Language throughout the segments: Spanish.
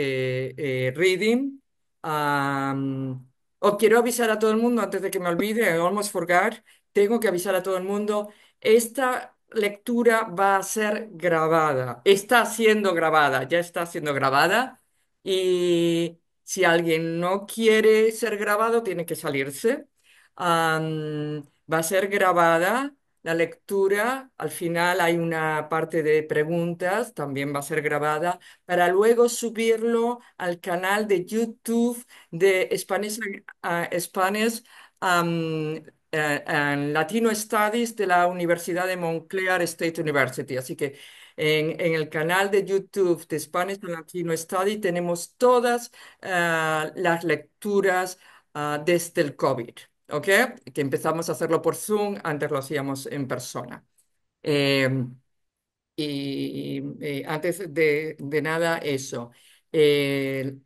Eh, eh, reading. o oh, quiero avisar a todo el mundo antes de que me olvide, almost forgot. Tengo que avisar a todo el mundo. Esta lectura va a ser grabada. Está siendo grabada, ya está siendo grabada. Y si alguien no quiere ser grabado, tiene que salirse. va a ser grabada la lectura, al final hay una parte de preguntas, también va a ser grabada, para luego subirlo al canal de YouTube de Spanish, ah, eh, and Latino Studies de la Universidad de Montclair State University. Así que en, el canal de YouTube de Spanish and Latino Studies tenemos todas ah, las lecturas ah, desde el COVID. ¿ok? Que empezamos a hacerlo por Zoom, antes lo hacíamos en persona. Em, y antes de, nada, eso. Em,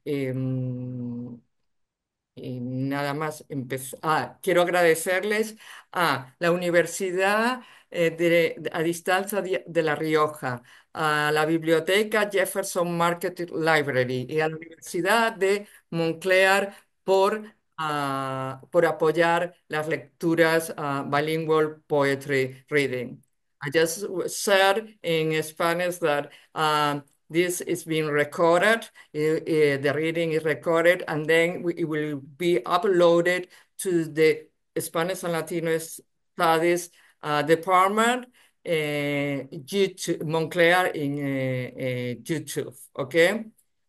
y nada más empezar. Ah, quiero agradecerles a la Universidad eh, a Distancia de La Rioja, a la Biblioteca Jefferson Market Library y a la Universidad de Montclair por uh, por apoyar las lecturas uh, bilingual poetry reading. I just said in Spanish that uh, this is being recorded, the reading is recorded, and then it will be uploaded to the Spanish and Latino Studies uh, Department uh, YouTube, Montclair in eh, eh, YouTube, okay?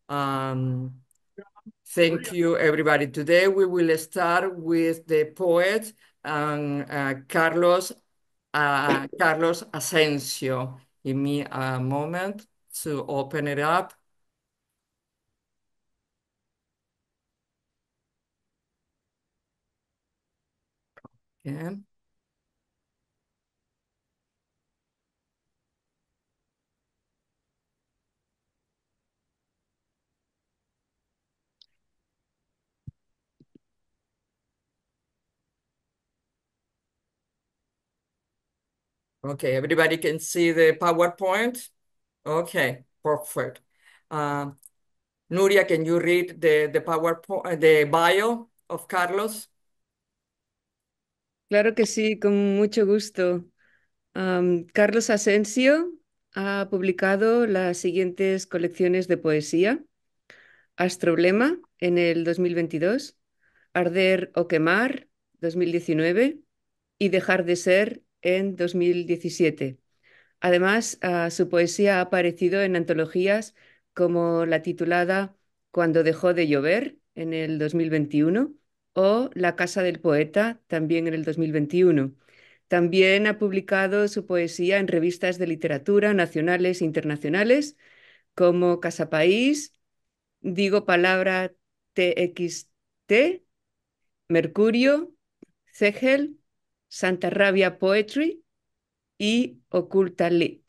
Um, Thank you, everybody. Today we will start with the poet um, uh, Carlos uh, Carlos Asensio. Give me a moment to open it up. Okay. Okay, everybody can see the PowerPoint? Okay, perfect. Um, Nuria, can you read the, the PowerPoint, uh, the bio of Carlos? Claro que sí, con mucho gusto. Um, Carlos Asensio ha publicado las siguientes colecciones de poesía. Astroblema en el 2022, Arder o Quemar 2019 y Dejar de Ser en 2017. Además, ah, su poesía ha aparecido en antologías como la titulada Cuando dejó de llover en el 2021 o La Casa del Poeta también en el 2021. También ha publicado su poesía en revistas de literatura nacionales e internacionales como Casa País, Digo Palabra TXT, Mercurio, Cegel Santa Rabia Poetry y Oculta Lit.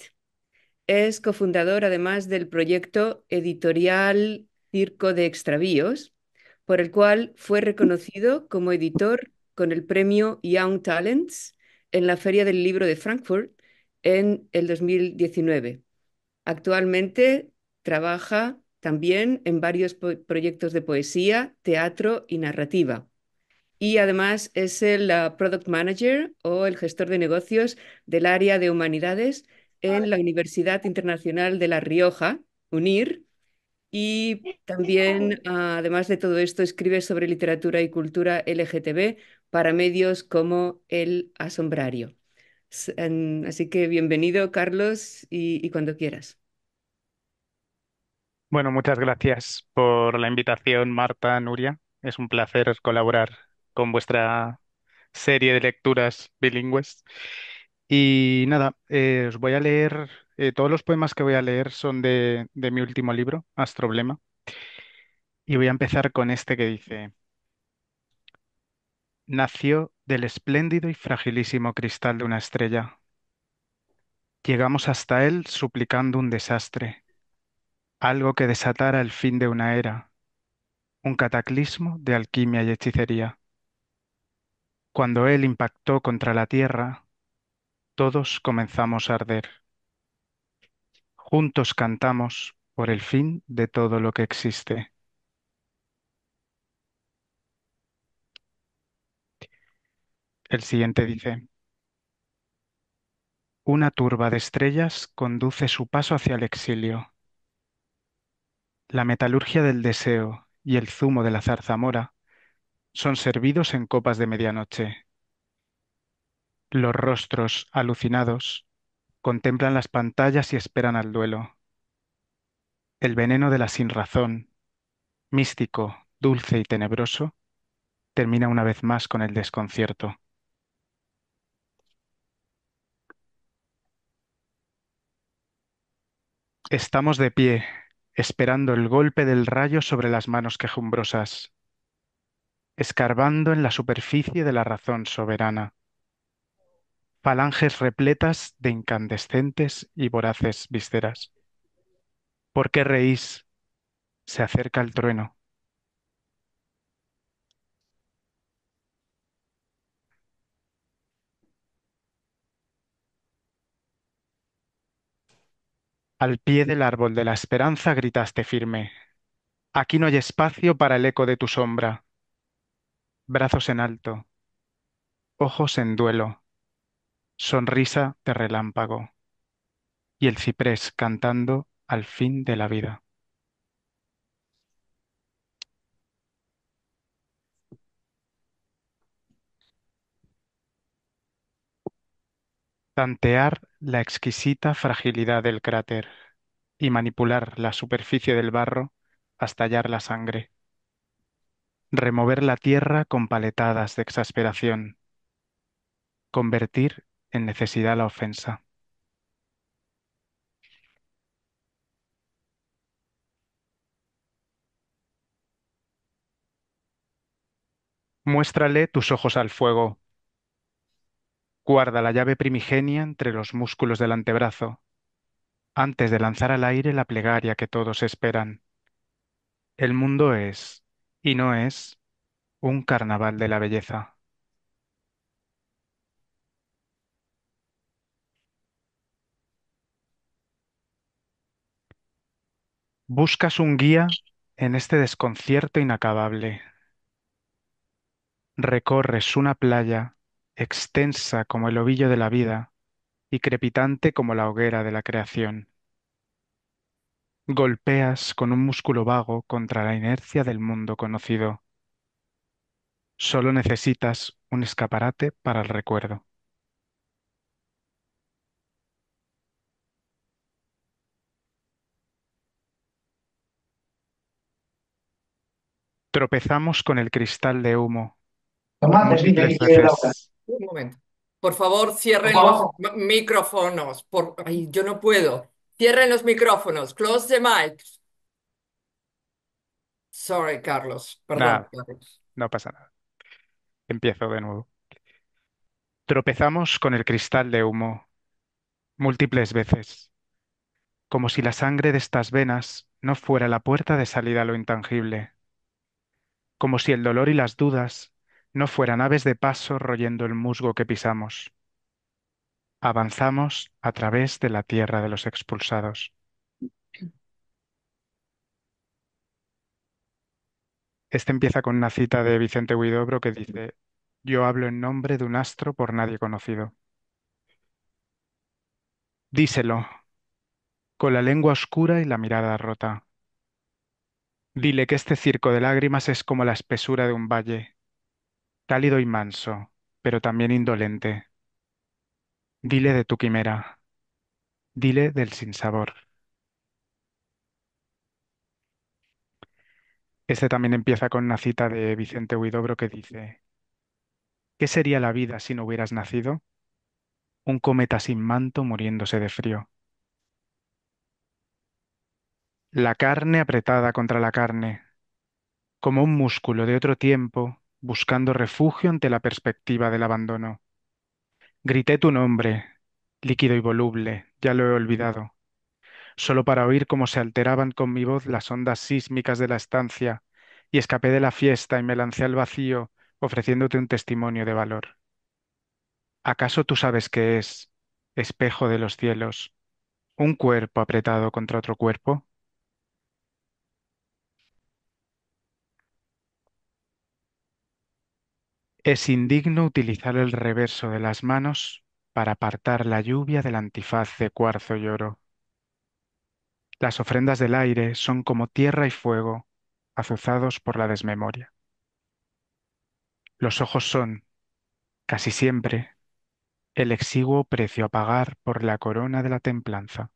Es cofundador además del proyecto editorial Circo de Extravíos, por el cual fue reconocido como editor con el premio Young Talents en la Feria del Libro de Frankfurt en el 2019. Actualmente trabaja también en varios proyectos de poesía, teatro y narrativa y además es el ah, Product Manager o el gestor de negocios del área de humanidades en la Universidad Internacional de La Rioja, UNIR. Y también, ah, además de todo esto, escribe sobre literatura y cultura LGTB para medios como El Asombrario. Así que bienvenido, Carlos, y cuando quieras. Bueno, muchas gracias por la invitación, Marta, Nuria. Es un placer colaborar con vuestra serie de lecturas bilingües. Y nada, eh, os voy a leer, eh, todos los poemas que voy a leer son de mi último libro, Astroblema, y voy a empezar con este que dice, Nació del espléndido y fragilísimo cristal de una estrella. Llegamos hasta él suplicando un desastre, algo que desatara el fin de una era, un cataclismo de alquimia y hechicería. Cuando él impactó contra la tierra, todos comenzamos a arder. Juntos cantamos por el fin de todo lo que existe. El siguiente dice, una turba de estrellas conduce su paso hacia el exilio. La metalurgia del deseo y el zumo de la zarzamora son servidos en copas de medianoche. Los rostros, alucinados, contemplan las pantallas y esperan al duelo. El veneno de la sinrazón, místico, dulce y tenebroso, termina una vez más con el desconcierto. Estamos de pie, esperando el golpe del rayo sobre las manos quejumbrosas escarbando en la superficie de la razón soberana. Falanges repletas de incandescentes y voraces vísceras. ¿Por qué reís? Se acerca el trueno. Al pie del árbol de la esperanza gritaste firme. Aquí no hay espacio para el eco de tu sombra brazos en alto, ojos en duelo, sonrisa de relámpago y el ciprés cantando al fin de la vida. Tantear la exquisita fragilidad del cráter y manipular la superficie del barro hasta hallar la sangre remover la tierra con paletadas de exasperación, convertir en necesidad la ofensa. Muéstrale tus ojos al fuego. Guarda la llave primigenia entre los músculos del antebrazo, antes de lanzar al aire la plegaria que todos esperan. El mundo es y no es un carnaval de la belleza. Buscas un guía en este desconcierto inacabable. Recorres una playa extensa como el ovillo de la vida y crepitante como la hoguera de la creación. Golpeas con un músculo vago contra la inercia del mundo conocido. Solo necesitas un escaparate para el recuerdo. Tropezamos con el cristal de humo Un momento. Por favor, cierren los micrófonos. Por... Ay, yo no puedo. Cierren los micrófonos. Close the mics. Sorry, Carlos. Perdón, No pasa nada. Empiezo de nuevo. Tropezamos con el cristal de humo múltiples veces, como si la sangre de estas venas no fuera la puerta de salida a lo intangible, como si el dolor y las dudas no fueran aves de paso royendo el musgo que pisamos. Avanzamos a través de la tierra de los expulsados. Este empieza con una cita de Vicente Huidobro que dice, yo hablo en nombre de un astro por nadie conocido. Díselo, con la lengua oscura y la mirada rota. Dile que este circo de lágrimas es como la espesura de un valle, cálido y manso, pero también indolente, Dile de tu quimera, dile del sinsabor. Este también empieza con una cita de Vicente Huidobro que dice, ¿qué sería la vida si no hubieras nacido? Un cometa sin manto muriéndose de frío. La carne apretada contra la carne, como un músculo de otro tiempo buscando refugio ante la perspectiva del abandono. Grité tu nombre, líquido y voluble, ya lo he olvidado, solo para oír cómo se alteraban con mi voz las ondas sísmicas de la estancia, y escapé de la fiesta y me lancé al vacío ofreciéndote un testimonio de valor. ¿Acaso tú sabes qué es, espejo de los cielos, un cuerpo apretado contra otro cuerpo? Es indigno utilizar el reverso de las manos para apartar la lluvia del antifaz de cuarzo y oro. Las ofrendas del aire son como tierra y fuego, azuzados por la desmemoria. Los ojos son, casi siempre, el exiguo precio a pagar por la corona de la templanza.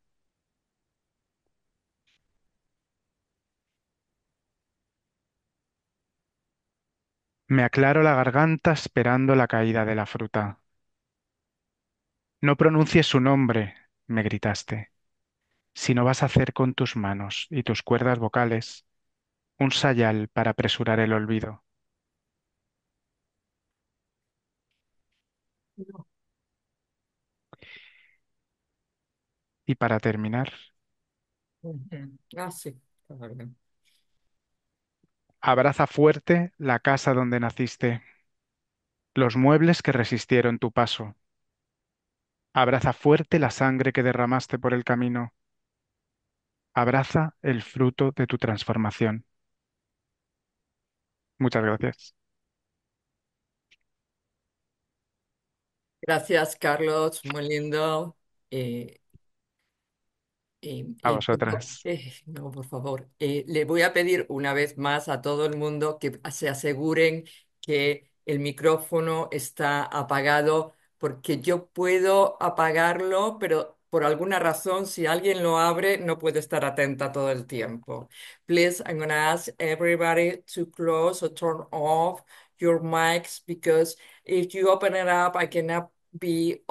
Me aclaro la garganta esperando la caída de la fruta. No pronuncies su nombre, me gritaste, si no vas a hacer con tus manos y tus cuerdas vocales un sayal para apresurar el olvido. Y para terminar, Ah, sí, está bien. Abraza fuerte la casa donde naciste, los muebles que resistieron tu paso. Abraza fuerte la sangre que derramaste por el camino. Abraza el fruto de tu transformación. Muchas gracias. Gracias, Carlos. Muy lindo. Eh, eh, a vosotras. Eh, no, por favor. Eh, le voy a pedir una vez más a todo el mundo que se aseguren que el micrófono está apagado, porque yo puedo apagarlo, pero por alguna razón, si alguien lo abre, no puedo estar atenta todo el tiempo. Please, I'm going ask everybody to close or turn off your mics because if you open it up, I cannot be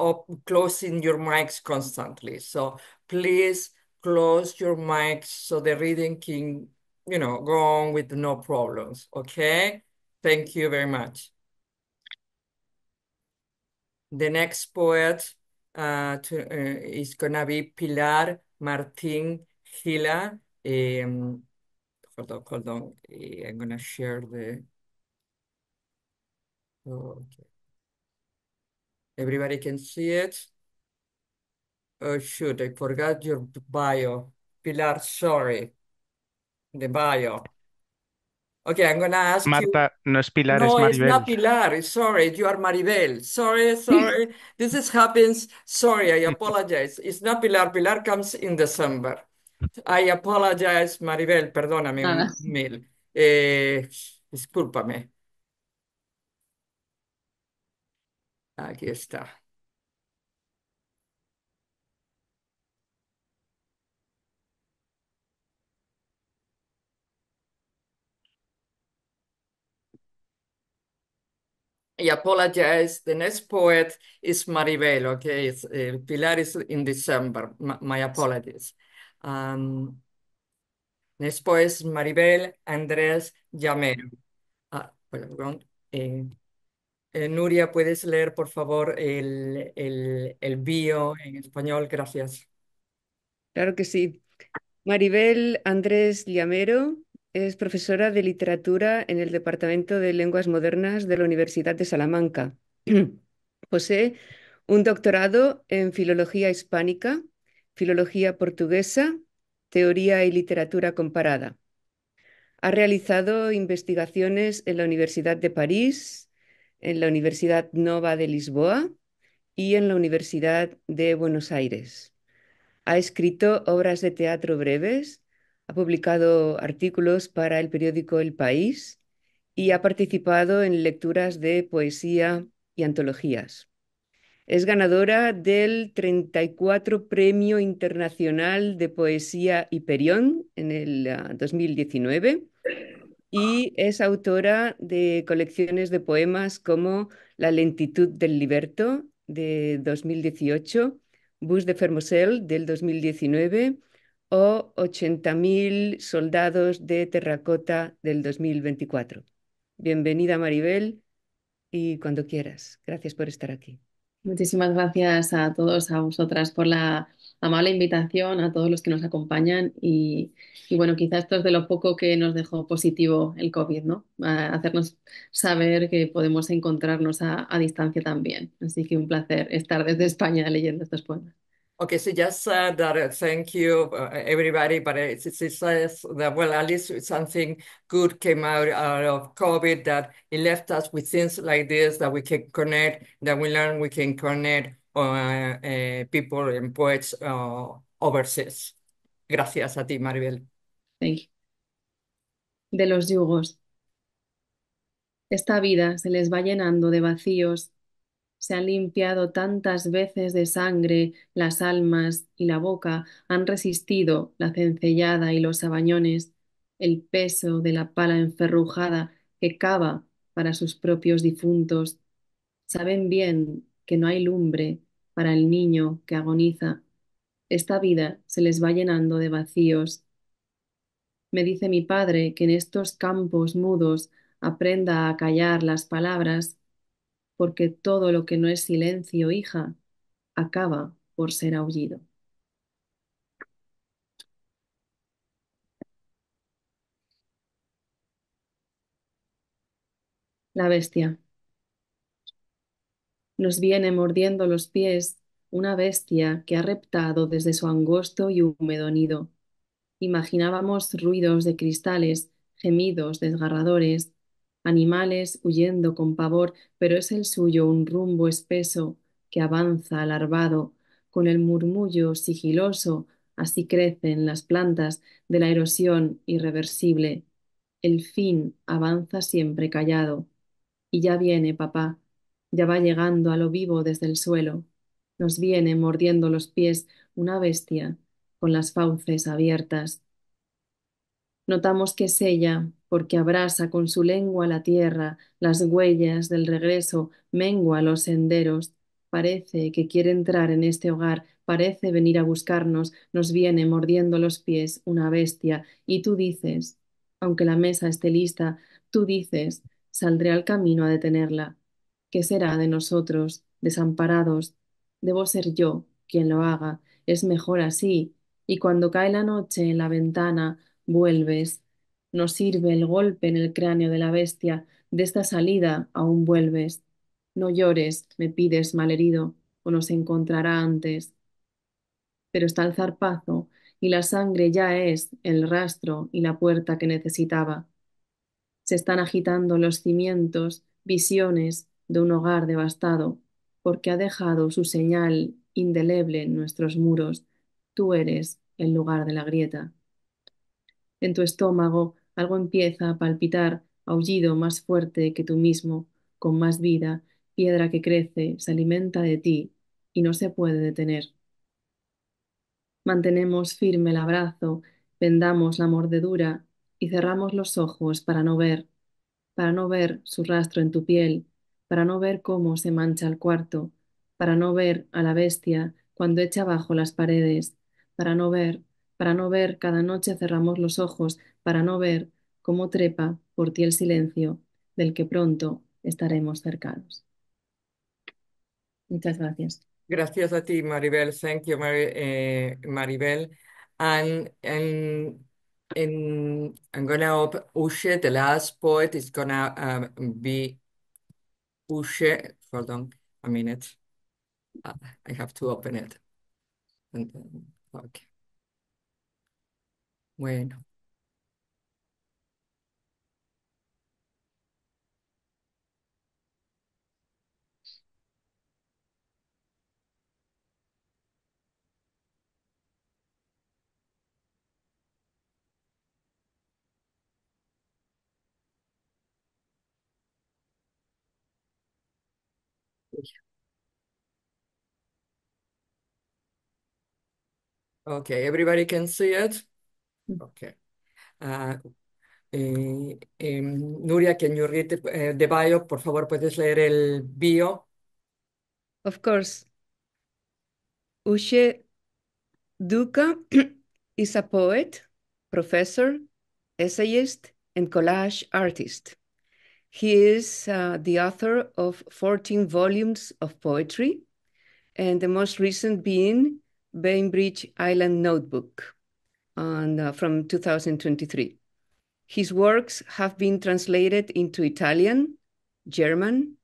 closing your mics constantly. So please. close your mic so the reading can, you know, go on with no problems, okay? Thank you very much. The next poet uh, to, uh, is gonna be Pilar Martin Gila. Um, hold on, hold on. Eh, I'm gonna share the. Oh, okay. Everybody can see it. Oh shoot, I forgot your bio. Pilar, sorry. The bio. Okay, I'm gonna ask you. Marta, no es Pilar, es No, it's not Maribel. Pilar. Sorry, you are Maribel. Sorry, sorry. This is happens. Sorry, I apologize. It's not Pilar. Pilar comes in December. I apologize, Maribel. Perdóname No, mil. Eh, discúlpame. Aquí está. Y apologize. The next poet is Maribel, okay? Eh, Pilar is in December. my apologies. Um, next poet Maribel Andrés Llamero. Ah, eh, eh, Nuria, ¿puedes leer, por favor, el, el, el bio en español? Gracias. Claro que sí. Maribel Andrés Llamero es profesora de literatura en el Departamento de Lenguas Modernas de la Universidad de Salamanca. Posee un doctorado en Filología Hispánica, Filología Portuguesa, Teoría y Literatura Comparada. Ha realizado investigaciones en la Universidad de París, en la Universidad Nova de Lisboa y en la Universidad de Buenos Aires. Ha escrito obras de teatro breves ha publicado artículos para el periódico El País y ha participado en lecturas de poesía y antologías. Es ganadora del 34 Premio Internacional de Poesía Hiperión en el 2019 ah, y es autora de colecciones de poemas como La lentitud del liberto de 2018, Bus de Fermosel del 2019 o 80.000 soldados de terracota del 2024. Bienvenida Maribel y cuando quieras. Gracias por estar aquí. Muchísimas gracias a todos, a vosotras por la amable invitación, a todos los que nos acompañan y, bueno, quizás esto es de lo poco que nos dejó positivo el COVID, ¿no? hacernos saber que podemos encontrarnos a, a distancia también. Así que un placer estar desde España leyendo estos poemas. Okay, so just said that thank you, eh, everybody. But it's it says that, well, at least something good came out, out of COVID, that it left us with things like this that we can connect, that we learn we can connect uh, eh, people and poets uh, overseas. Gracias a ti, Maribel. Thank you. De los yugos. Esta vida se les va llenando de vacíos se han limpiado tantas veces de sangre las almas y la boca, han resistido la cencellada y los abañones, el peso de la pala enferrujada que cava para sus propios difuntos. Saben bien que no hay lumbre para el niño que agoniza. Esta vida se les va llenando de vacíos. Me dice mi padre que en estos campos mudos aprenda a callar las palabras porque todo lo que no es silencio, hija, acaba por ser aullido. La bestia. Nos viene mordiendo los pies una bestia que ha reptado desde su angosto y húmedo nido. Imaginábamos ruidos de cristales, gemidos desgarradores, animales huyendo con pavor, pero es el suyo un rumbo espeso que avanza alarvado, con el murmullo sigiloso, así crecen las plantas de la erosión irreversible. El fin avanza siempre callado. Y ya viene, papá, ya va llegando a lo vivo desde el suelo. Nos viene mordiendo los pies una bestia con las fauces abiertas. Notamos que es ella, porque abrasa con su lengua la tierra, las huellas del regreso, mengua los senderos. Parece que quiere entrar en este hogar, parece venir a buscarnos, nos viene mordiendo los pies una bestia, y tú dices, aunque la mesa esté lista, tú dices, saldré al camino a detenerla. ¿Qué será de nosotros, desamparados? Debo ser yo quien lo haga, es mejor así, y cuando cae la noche en la ventana, vuelves no sirve el golpe en el cráneo de la bestia, de esta salida aún vuelves. No llores, me pides malherido, o nos encontrará antes. Pero está el zarpazo, y la sangre ya es el rastro y la puerta que necesitaba. Se están agitando los cimientos, visiones de un hogar devastado, porque ha dejado su señal indeleble en nuestros muros. Tú eres el lugar de la grieta. En tu estómago algo empieza a palpitar, aullido más fuerte que tú mismo, con más vida, piedra que crece, se alimenta de ti y no se puede detener. Mantenemos firme el abrazo, vendamos la mordedura y cerramos los ojos para no ver, para no ver su rastro en tu piel, para no ver cómo se mancha el cuarto, para no ver a la bestia cuando echa abajo las paredes, para no ver para no ver cada noche cerramos los ojos, para no ver cómo trepa por ti el silencio del que pronto estaremos cercanos. Muchas gracias. Gracias a ti, Maribel. Thank you, eh, Maribel. And, and, I'm gonna to open Ushe, the last poet is going to um, be Ushe. Hold on a minute. Ah, I have to open it. And, okay. Bueno, okay, everybody can see it. Okay. Uh, eh, eh, Nuria, can you read the, the bio? Por favor, ¿puedes leer el bio? Of course. Ushe Duca is a poet, professor, essayist, and collage artist. He is uh, the author of 14 volumes of poetry, and the most recent being Bainbridge Island Notebook on, uh, from 2023. His works have been translated into Italian, German,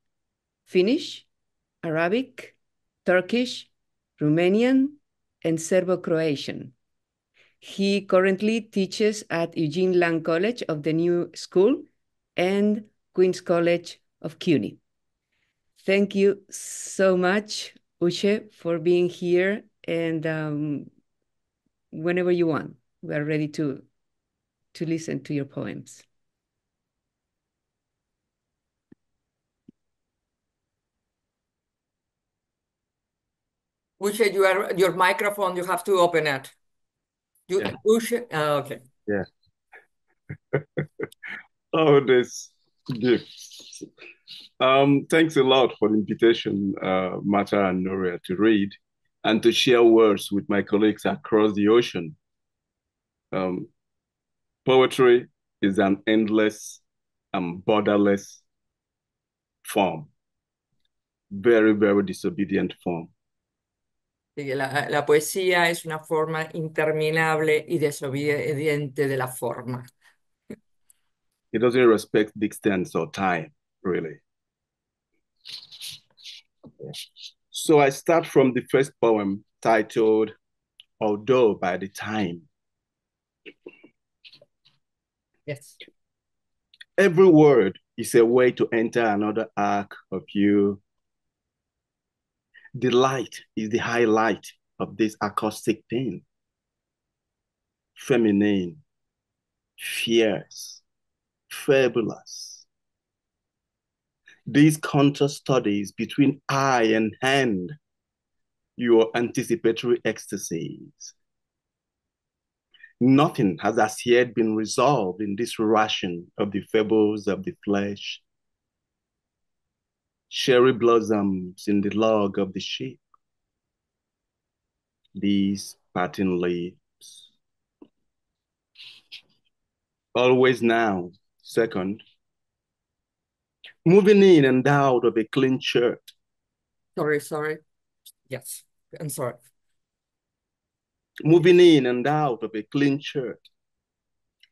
Finnish, Arabic, Turkish, Romanian, and Serbo Croatian. He currently teaches at Eugene Lang College of the New School and Queen's College of CUNY. Thank you so much, Uche, for being here and um, whenever you want we are ready to to listen to your poems. Usha, you are, your microphone, you have to open it. You, yeah. Usha, oh, okay. Yeah. oh, this gifts. Um, thanks a lot for the invitation, uh, Mata and Noria, to read and to share words with my colleagues across the ocean. Um, poetry is an endless and borderless form. Very, very disobedient form. La, la poesía es una forma interminable y desobediente de la forma. It doesn't respect distance or time, really. So I start from the first poem titled Although by the Time. Yes. Every word is a way to enter another arc of you. The light is the highlight of this acoustic thing. Feminine, fierce, fabulous. These counter studies between eye and hand, your anticipatory ecstasies, Nothing has as yet been resolved in this ration of the fables of the flesh. Cherry blossoms in the log of the sheep. These parting leaves. Always now, second. Moving in and out of a clean shirt. Sorry, sorry. Yes, I'm sorry moving in and out of a clean shirt,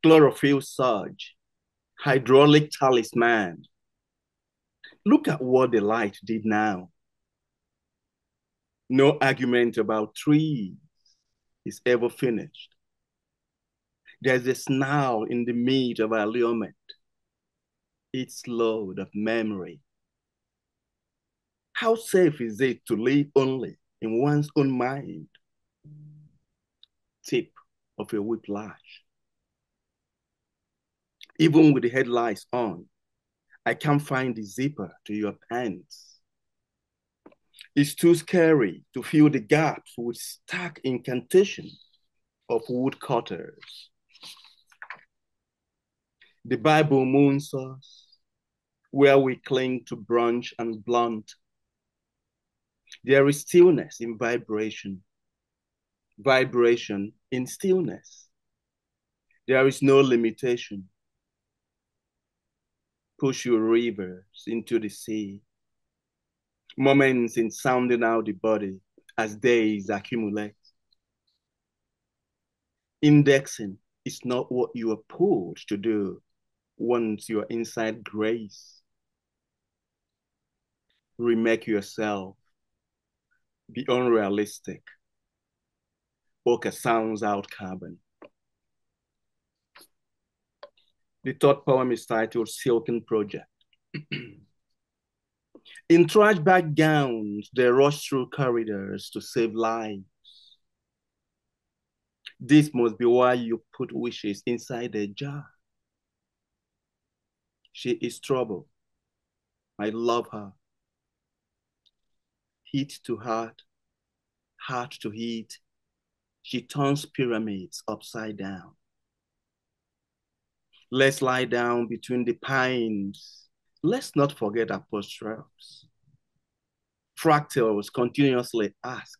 chlorophyll surge, hydraulic talisman. Look at what the light did now. No argument about trees is ever finished. There's a snarl in the meat of our allurement, its load of memory. How safe is it to live only in one's own mind? tip of a whiplash. Even with the headlights on, I can't find the zipper to your pants. It's too scary to fill the gaps with stark incantation of woodcutters. The Bible moons us where we cling to branch and blunt. There is stillness in vibration vibration in stillness. There is no limitation. Push your rivers into the sea. Moments in sounding out the body as days accumulate. Indexing is not what you are pulled to do once you are inside grace. Remake yourself. Be unrealistic a sounds out carbon. The third poem is titled Silken Project. In trash bag gowns, they rush through corridors to save lives. This must be why you put wishes inside a jar. She is trouble. I love her. Heat to heart, heart to heat, she turns pyramids upside down. Let's lie down between the pines. Let's not forget apostrophes. Fractals continuously ask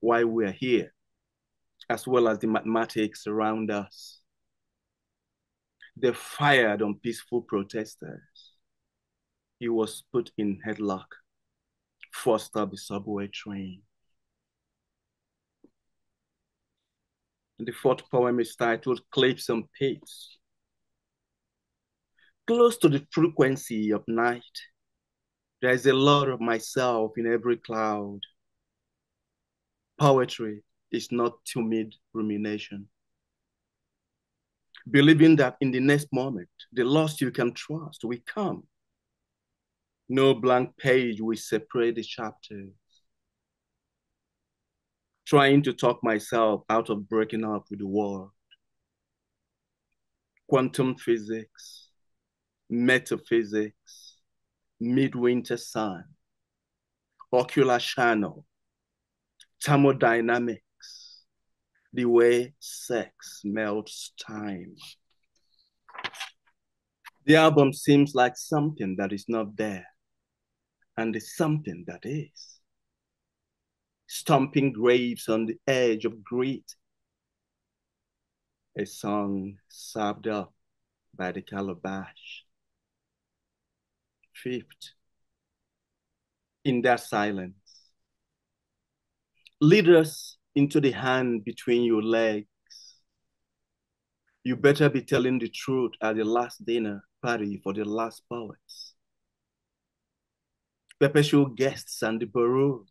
why we're here, as well as the mathematics around us. They fired on peaceful protesters. He was put in headlock, forced up the subway train. And the fourth poem is titled Cliffs and Pits. Close to the frequency of night, there is a lot of myself in every cloud. Poetry is not timid rumination. Believing that in the next moment, the lost you can trust will come. No blank page will separate the chapters trying to talk myself out of breaking up with the world. Quantum physics, metaphysics, midwinter sun, ocular channel, thermodynamics, the way sex melts time. The album seems like something that is not there, and it's something that is stomping graves on the edge of greed. A song served up by the calabash. Fifth, in that silence, lead us into the hand between your legs. You better be telling the truth at the last dinner party for the last poets. Perpetual guests and the barou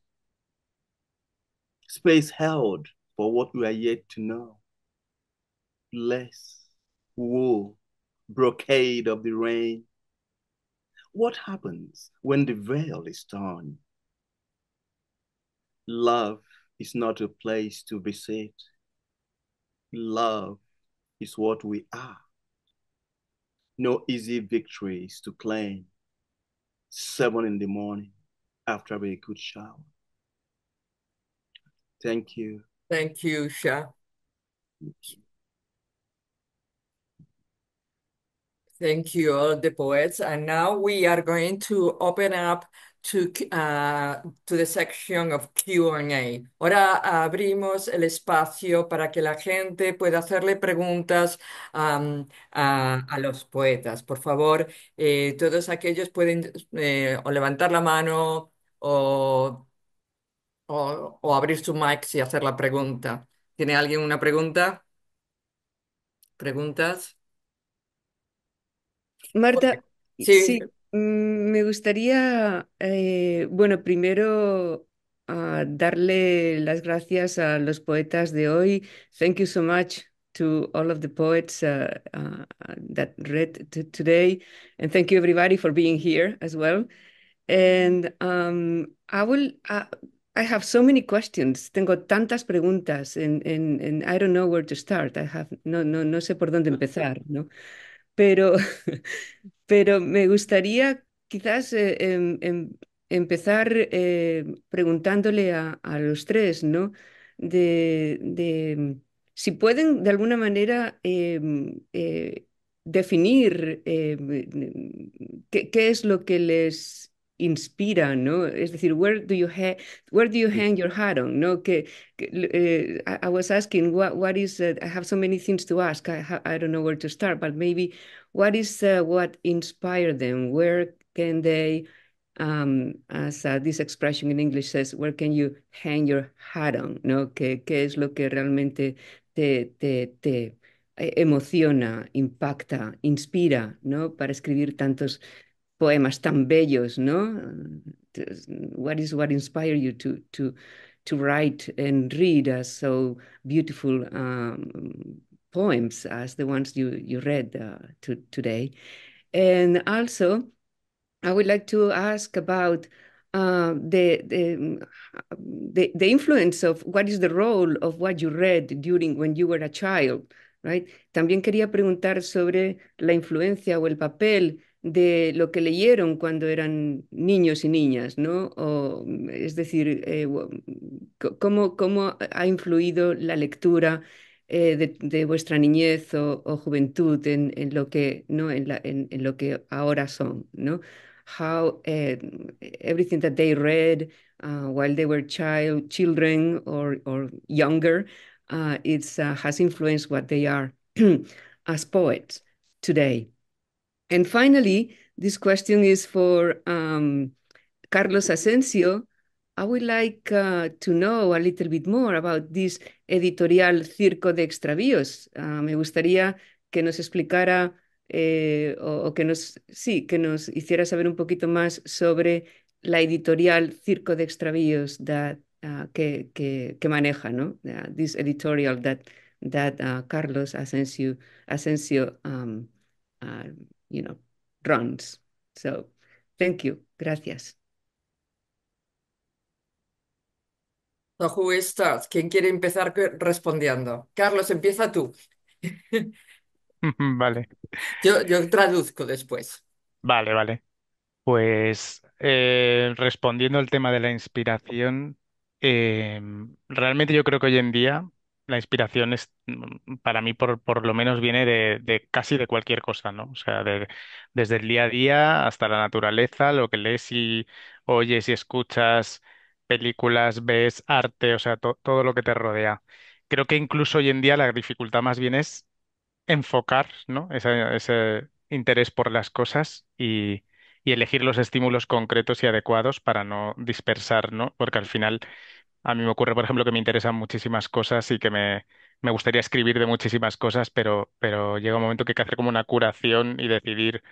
space held for what we are yet to know. Lace, wool, brocade of the rain. What happens when the veil is torn? Love is not a place to visit. Love is what we are. No easy victories to claim. Seven in the morning after a good shower. Thank you. Thank you, Sha. Thank you, all the poets. And now we are going to open up to, uh, to the section of Q&A. Ahora abrimos el espacio para que la gente pueda hacerle preguntas um, a, los poetas. Por favor, eh, todos aquellos pueden eh, levantar la mano o o, abrir su mic y hacer la pregunta. ¿Tiene alguien una pregunta? ¿Preguntas? Marta, Sí, mm, me gustaría, eh, bueno, primero ah, darle las gracias a los poetas de hoy. Thank you so much to all of the poets uh, uh, that read today, and thank you everybody for being here as well. And um, I will, uh, I have so many questions. Tengo tantas preguntas. En, I don't know where to start. no, no, sé por dónde empezar, ¿no? Pero, me gustaría quizás eh, em, em, empezar eh, preguntándole a, los tres, ¿no? si pueden de alguna manera em, eh, definir qué, es lo que les inspira, ¿no? Es decir, where do you, where do you hang your hat on, ¿no? Que, que uh, I, I, was asking, what, what is, uh, I have so many things to ask, I, I don't know where to start, but maybe what is uh, what inspired them? Where can they, um, as uh, this expression in English says, where can you hang your hat on, ¿no? ¿Qué, qué es lo que realmente te, te, te eh, emociona, impacta, inspira, ¿no? Para escribir tantos poemas tan bellos, ¿no? What is what inspired you to to to write and read as so beautiful um, poems as the ones you you read uh, to, today, and also I would like to ask about uh, the, the, um, the the influence of what is the role of what you read during when you were a child, right? También quería preguntar sobre la influencia o el papel de lo que leyeron cuando eran niños y niñas, ¿no? Mm, es decir, eh, mm, cómo, ha influido la lectura eh, de, vuestra niñez o, juventud en, lo que, ¿no? En, lo que ahora son, ¿no? How eh, everything that they read uh, while they were child, children or, younger, uh, uh, has influenced what they are as poets today. And finally, this question is for um, Carlos Asensio. I would like uh, to know a little bit more about this editorial Circo de Extravíos. Uh, me gustaría que nos explicara eh, o, que nos, sí, que nos hiciera saber un poquito más sobre la editorial Circo de Extravíos uh, que, maneja, ¿no? this editorial that, Carlos Asensio, Asensio um, runs. So thank you. Gracias. ¿Quién quiere empezar respondiendo? Carlos, empieza tú. vale. Yo, yo traduzco después. Vale, vale. Pues eh, respondiendo al tema de la inspiración, eh, realmente yo creo que hoy en día la inspiración es, mm, para mí, por, por lo menos viene de, de casi de cualquier cosa, ¿no? O sea, de- desde el día a día hasta la naturaleza, lo que lees y oyes y escuchas, películas, ves, arte, o sea, todo lo que te rodea. Creo que incluso hoy en día la dificultad más bien es enfocar, ¿no? Ese, ese interés por las cosas y, y elegir los estímulos concretos y adecuados para no dispersar, ¿no? Porque al final a mí me ocurre, por ejemplo, que me interesan muchísimas cosas y que me, me gustaría escribir de muchísimas cosas, pero, pero llega un momento que hay que hacer como una curación y decidir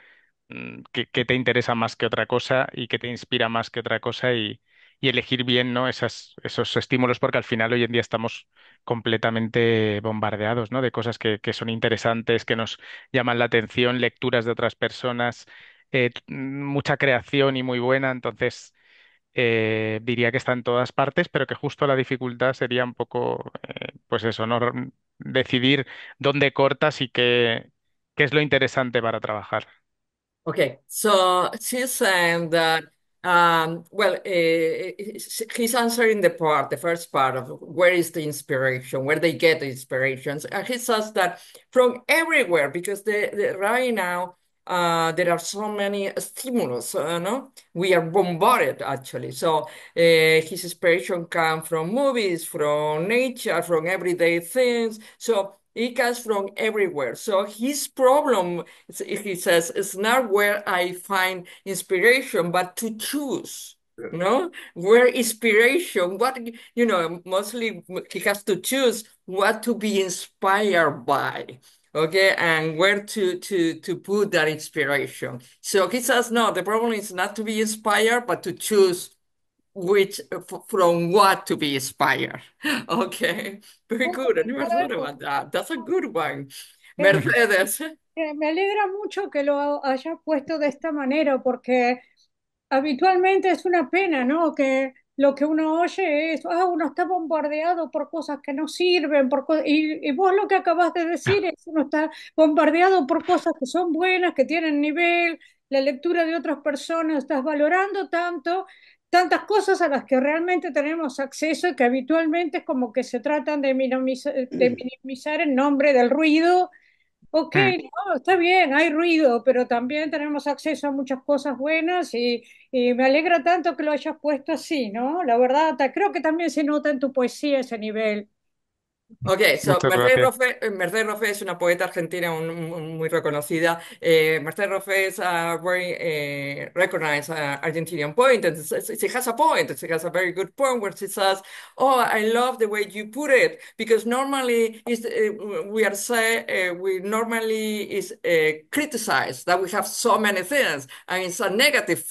mm, qué, te interesa más que otra cosa y qué te inspira más que otra cosa y, y elegir bien, ¿no? esos estímulos, porque al final hoy en día estamos completamente bombardeados, ¿no? De cosas que, que son interesantes, que nos llaman la atención, lecturas de otras personas, eh, mm, mucha creación y muy buena, entonces eh, diría que está en todas partes, pero que justo la dificultad sería un poco, eh, pues eso, ¿no? Decidir dónde cortas y qué, es lo interesante para trabajar. Okay, so she's saying that, well, eh, he's answering the part, the first part of where is the inspiration, where they get the inspirations. And he says that from everywhere, because the, right now uh, there are so many stimulus, uh, know. We are bombarded actually. So uh, his inspiration comes from movies, from nature, from everyday things. So it comes from everywhere. So his problem, he says, is not where I find inspiration, but to choose. You know where inspiration what you know mostly he has to choose what to be inspired by okay and where to to to put that inspiration so he says no the problem is not to be inspired but to choose which from what to be inspired okay very good i never thought about that that's a good one eh, mercedes eh, me alegra mucho que lo haya puesto de esta manera porque habitualmente es una pena no que lo que uno oye es, ah, uno está bombardeado por cosas que no sirven, por y, vos lo que acabas de decir es, uno está bombardeado por cosas que son buenas, que tienen nivel, la lectura de otras personas, estás valorando tanto, tantas cosas a las que realmente tenemos acceso y que habitualmente es como que se tratan de mm. minimizar, de minimizar en nombre del ruido Ok, eh, no, está bien, hay ruido, pero también tenemos acceso a muchas cosas buenas y, y, me alegra tanto que lo hayas puesto así, ¿no? La verdad, creo que también se nota en tu poesía ese nivel Ok, so Mercedes Rofe, eh, Mercedes Rofe, es una poeta argentina un, un, muy reconocida. Eh, Mercedes Rofe is a ah, very eh, recognized uh, Argentinian poet, and eh, she has a point. She has a very good point where she says, "Oh, I love the way you put it," because normally uh, we are say uh, we normally is criticized that we have so many things, and it's a negative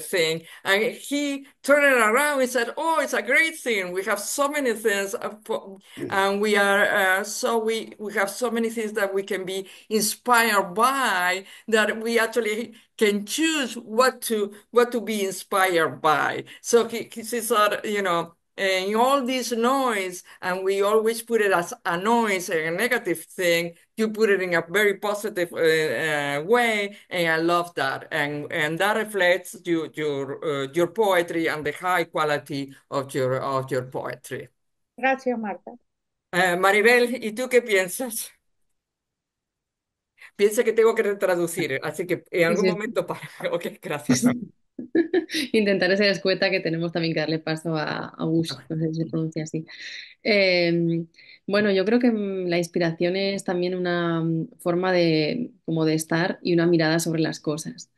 thing. And he turned it around and said, "Oh, it's a great thing. We have so many things." Uh, mm. and and we are uh, so we we have so many things that we can be inspired by that we actually can choose what to what to be inspired by. So he, he said, you know, in all this noise, and we always put it as a noise, a negative thing. You put it in a very positive uh, uh way, and I love that. And and that reflects your your uh, your poetry and the high quality of your of your poetry. Gracias, Marta. Eh, Maribel, ¿y tú qué piensas? Piensa que tengo que traducir, así que en algún momento para. Ok, gracias. Intentar ser escueta, que tenemos también que darle paso a, a no sé si se pronuncia así. Em, bueno, yo creo que mm, la inspiración es también una mm, forma de, como de estar y una mirada sobre las cosas.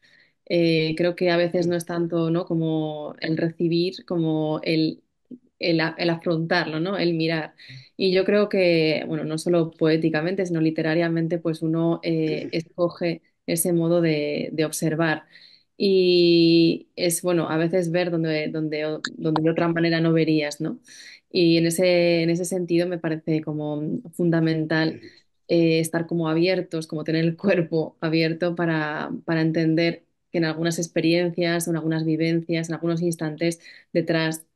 Eh, creo que a veces no es tanto, ¿no? como el recibir, como el el, afrontarlo, ¿no? El mirar. Y yo creo que, bueno, no solo poéticamente, sino literariamente, pues uno eh, escoge ese modo de, observar. Y es, bueno, a veces ver donde, donde, donde de otra manera no verías, ¿no? Y en ese, en ese sentido me parece como fundamental eh, estar como abiertos, como tener el cuerpo abierto para, para entender que en algunas experiencias, en algunas vivencias, en algunos instantes detrás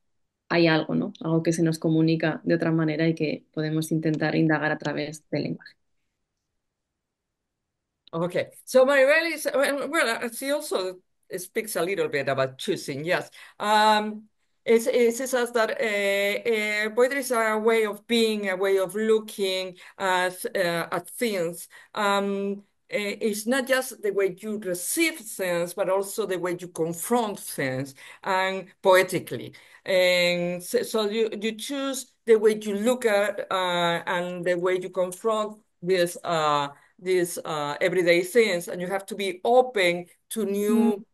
hay algo, ¿no? Algo que se nos comunica de otra manera y que podemos intentar indagar a través del lenguaje. Okay, so Maribel really, well. Uh, she also speaks a little bit about choosing. Yes, um, it, it says that uh, uh, poetry is a way of being, a way of looking at uh, at things. Um, uh, it's not just the way you receive things, but also the way you confront things and poetically. And so, so you, you choose the way you look at uh, and the way you confront this uh, these uh, everyday things, and you have to be open to new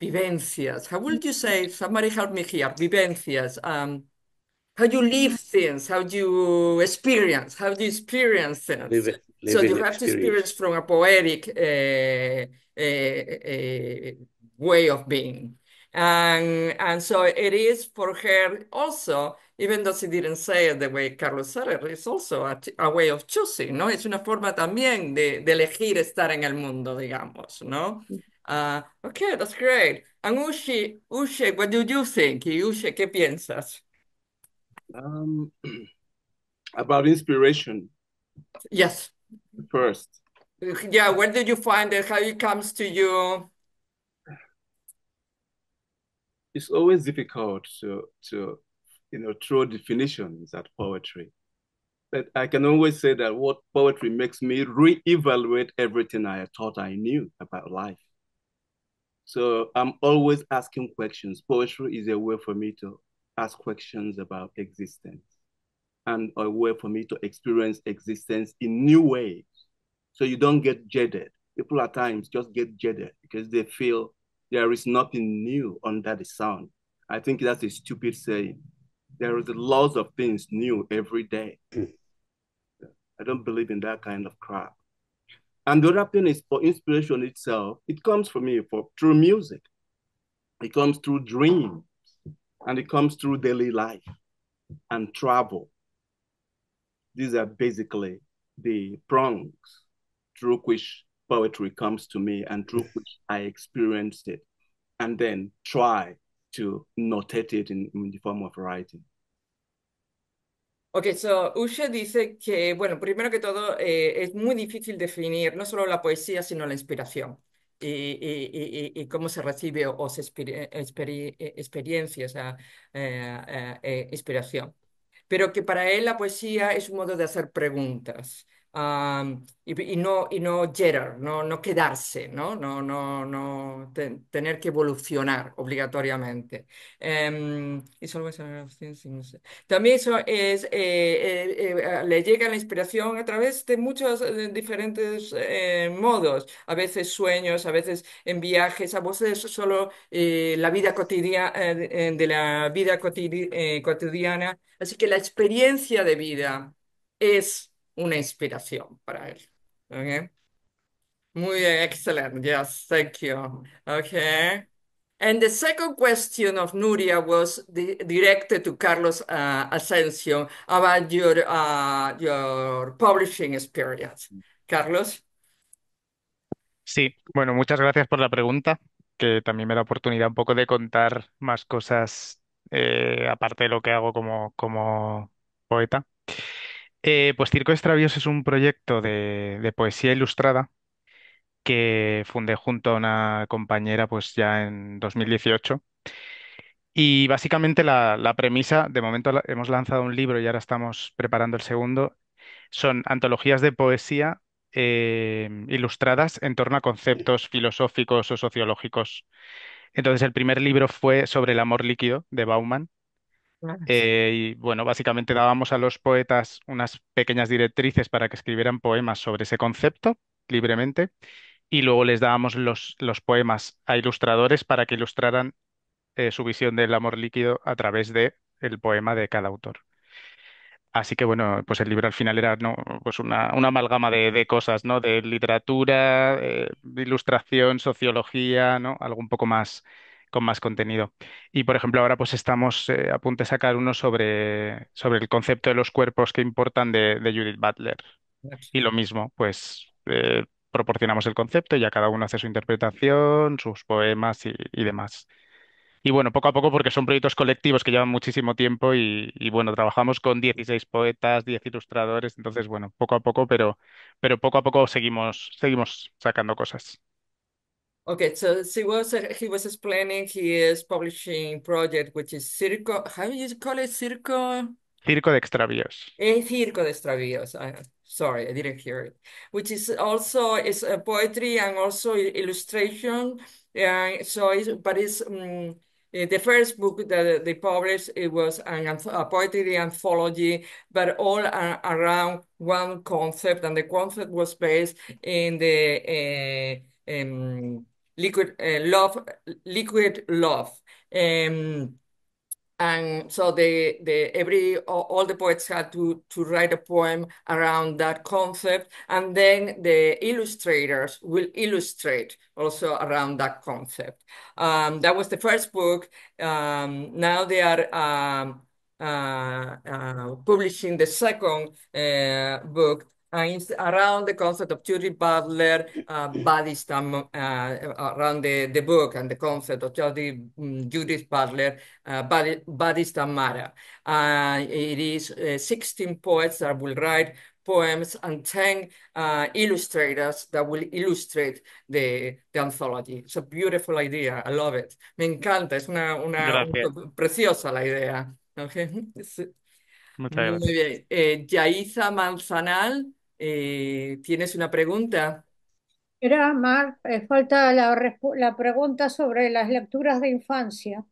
mm. vivencias. How would you say? Somebody help me here. Vivencias. Um, how do you live things? How do you experience? How do you experience things? Live live so you have experience. to experience from a poetic uh, uh, uh, way of being. And, and so it is for her also, even though she didn't say it the way Carlos said it, it's also a, a way of choosing, ¿no? Es una forma también de, de elegir estar en el mundo, digamos, ¿no? Uh, okay, that's great. And Ushe, Ushe, what do you think? Ushe, ¿qué piensas? Um, about inspiration. Yes. First. Yeah, where did you find it? How it comes to you? it's always difficult to to you know throw definitions at poetry. But I can always say that what poetry makes me reevaluate everything I thought I knew about life. So I'm always asking questions. Poetry is a way for me to ask questions about existence and a way for me to experience existence in new ways. So you don't get jaded. People at times just get jaded because they feel there is nothing new under the sun. I think that's a stupid saying. There is lots of things new every day. Hmm. I don't believe in that kind of crap. And the other thing is for inspiration itself, it comes for me for through music. It comes through dreams and it comes through daily life and travel. These are basically the prongs through which poetry comes to me and through I experience it, and then try to notate it in, the form of writing. Ok, so Usha dice que, bueno, primero que todo, eh, es muy difícil definir no solo la poesía, sino la inspiración y, cómo se recibe o, se exper eh, experiencia esa eh, inspiración. Pero que para él la poesía es un modo de hacer preguntas, y, no, y no no, quedarse, ¿no? No, no, no tener que evolucionar obligatoriamente. Em, también eso es, eh, eh, eh, ah, le llega la inspiración a través de muchos diferentes modos, a veces sueños, a veces en viajes, a veces solo la vida cotidiana, de la vida cotidiana. Así que la experiencia de vida es una inspiración para él. Okay. Muy bien, excelente, Yes, thank you. Okay. And the second question of Nuria was di directed to Carlos uh, Asensio about your uh, your publishing experience. Carlos. Sí, bueno, muchas gracias por la pregunta, que también me da oportunidad un poco de contar más cosas eh, aparte de lo que hago como, como poeta. Eh, pues Circo Extravíos es un proyecto de, poesía ilustrada que fundé junto a una compañera pues ya en 2018. Y básicamente la, premisa, de momento hemos lanzado un libro y ahora estamos preparando el segundo, son antologías de poesía eh, ilustradas en torno a conceptos filosóficos o sociológicos. Entonces el primer libro fue sobre el amor líquido de Bauman. Eh, y bueno, básicamente dábamos a los poetas unas pequeñas directrices para que escribieran poemas sobre ese concepto libremente y luego les dábamos los, los poemas a ilustradores para que ilustraran eh, su visión del amor líquido a través de el poema de cada autor. Así que bueno, pues el libro al final era ¿no? pues una, una amalgama de, de cosas, ¿no? De literatura, eh, de ilustración, sociología, ¿no? Algo un poco más con más contenido. Y por ejemplo, ahora pues estamos eh, a punto de sacar uno sobre, sobre el concepto de los cuerpos que importan de, Judith Butler. Y lo mismo, pues eh, proporcionamos el concepto y ya cada uno hace su interpretación, sus poemas y, demás. Y bueno, poco a poco, porque son proyectos colectivos que llevan muchísimo tiempo y, bueno, trabajamos con 16 poetas, 10 ilustradores, entonces bueno, poco a poco, pero, pero poco a poco seguimos, seguimos sacando cosas. Okay, so was he was explaining his publishing project, which is Circo. How do you call it? Circo. Circo de Extravíos. Eh, Circo de Extravíos. I, sorry, I didn't hear it. Which is also is poetry and also illustration. And so, it's, but it's um, the first book that they published. It was an, a poetry anthology, but all around one concept, and the concept was based in the. Uh, um, liquid uh, love, liquid love. Um, and so the the every all the poets had to to write a poem around that concept, and then the illustrators will illustrate also around that concept. Um, that was the first book. Um, now they are. Um, uh, uh, publishing the second uh, book and it's around the concept of Judith Butler uh, body stamp uh, around the, the book and the concept of mm, Judith, Judy Butler uh, body, Uh, it is uh, 16 poets that will write poems and 10 uh, illustrators that will illustrate the, the anthology. It's a beautiful idea. I love it. Me encanta. Es una, una, preciosa la idea. Okay. Muchas gracias. Muy bien. Eh, Yaiza Manzanal Eh, ¿Tienes una pregunta? Era, Mar, eh, falta la, pregunta sobre las lecturas de infancia.